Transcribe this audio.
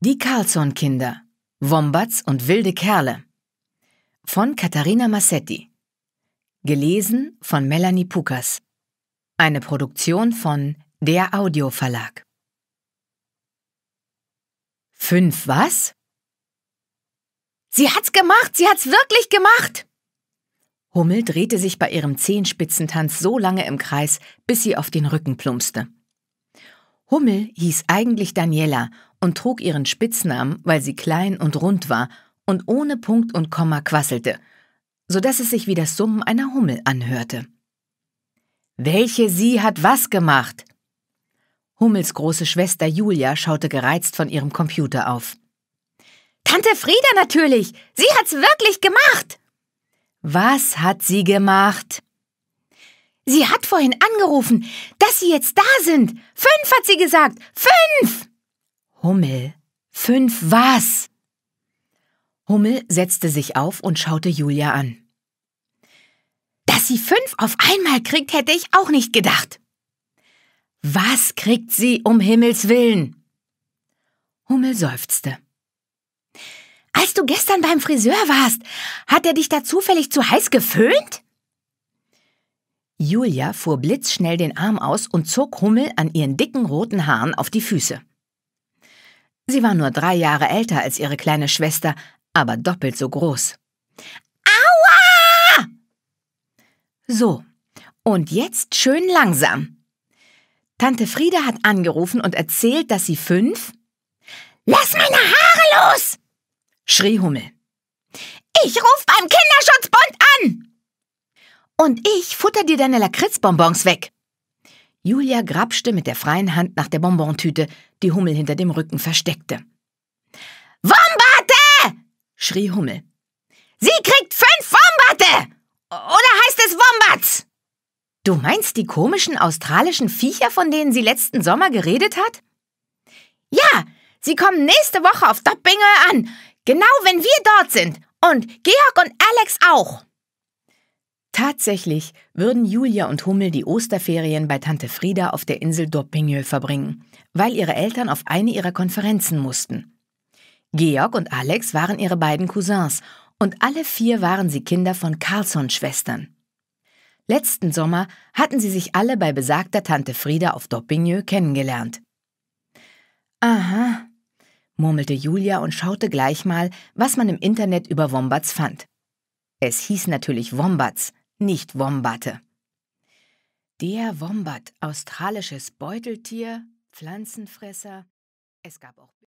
Die Carlson-Kinder. Wombats und wilde Kerle. Von Katharina Massetti. Gelesen von Melanie Pukas. Eine Produktion von Der Audio Verlag. Fünf was? Sie hat's gemacht! Sie hat's wirklich gemacht! Hummel drehte sich bei ihrem Zehenspitzentanz so lange im Kreis, bis sie auf den Rücken plumpste. Hummel hieß eigentlich Daniela und trug ihren Spitznamen, weil sie klein und rund war und ohne Punkt und Komma quasselte, so dass es sich wie das Summen einer Hummel anhörte. Welche sie hat was gemacht? Hummels große Schwester Julia schaute gereizt von ihrem Computer auf. Tante Frieda natürlich. Sie hat's wirklich gemacht. Was hat sie gemacht? Sie hat vorhin angerufen, dass sie jetzt da sind. Fünf hat sie gesagt. Fünf! Hummel. Fünf was? Hummel setzte sich auf und schaute Julia an. Dass sie fünf auf einmal kriegt, hätte ich auch nicht gedacht. Was kriegt sie um Himmels willen? Hummel seufzte. Als du gestern beim Friseur warst, hat er dich da zufällig zu heiß geföhnt? Julia fuhr blitzschnell den Arm aus und zog Hummel an ihren dicken roten Haaren auf die Füße. Sie war nur drei Jahre älter als ihre kleine Schwester, aber doppelt so groß. Aua! So, und jetzt schön langsam. Tante Frieda hat angerufen und erzählt, dass sie fünf. Lass meine Haare los! schrie Hummel. Ich ruf beim Kinderschutzbund an! Und ich futter dir deine Lakritzbonbons weg. Julia grapschte mit der freien Hand nach der Bonbontüte, die Hummel hinter dem Rücken versteckte. Wombatte! schrie Hummel. Sie kriegt fünf Wombatte! Oder heißt es Wombats? Du meinst die komischen australischen Viecher, von denen sie letzten Sommer geredet hat? Ja, sie kommen nächste Woche auf Doppinge an, genau wenn wir dort sind. Und Georg und Alex auch. Tatsächlich würden Julia und Hummel die Osterferien bei Tante Frieda auf der Insel Doppingö verbringen, weil ihre Eltern auf eine ihrer Konferenzen mussten. Georg und Alex waren ihre beiden Cousins und alle vier waren sie Kinder von Carlsson-Schwestern. Letzten Sommer hatten sie sich alle bei besagter Tante Frieda auf Doppingö kennengelernt. Aha, murmelte Julia und schaute gleich mal, was man im Internet über Wombats fand. Es hieß natürlich Wombats, nicht Wombatte. Der Wombat, australisches Beuteltier, Pflanzenfresser, es gab auch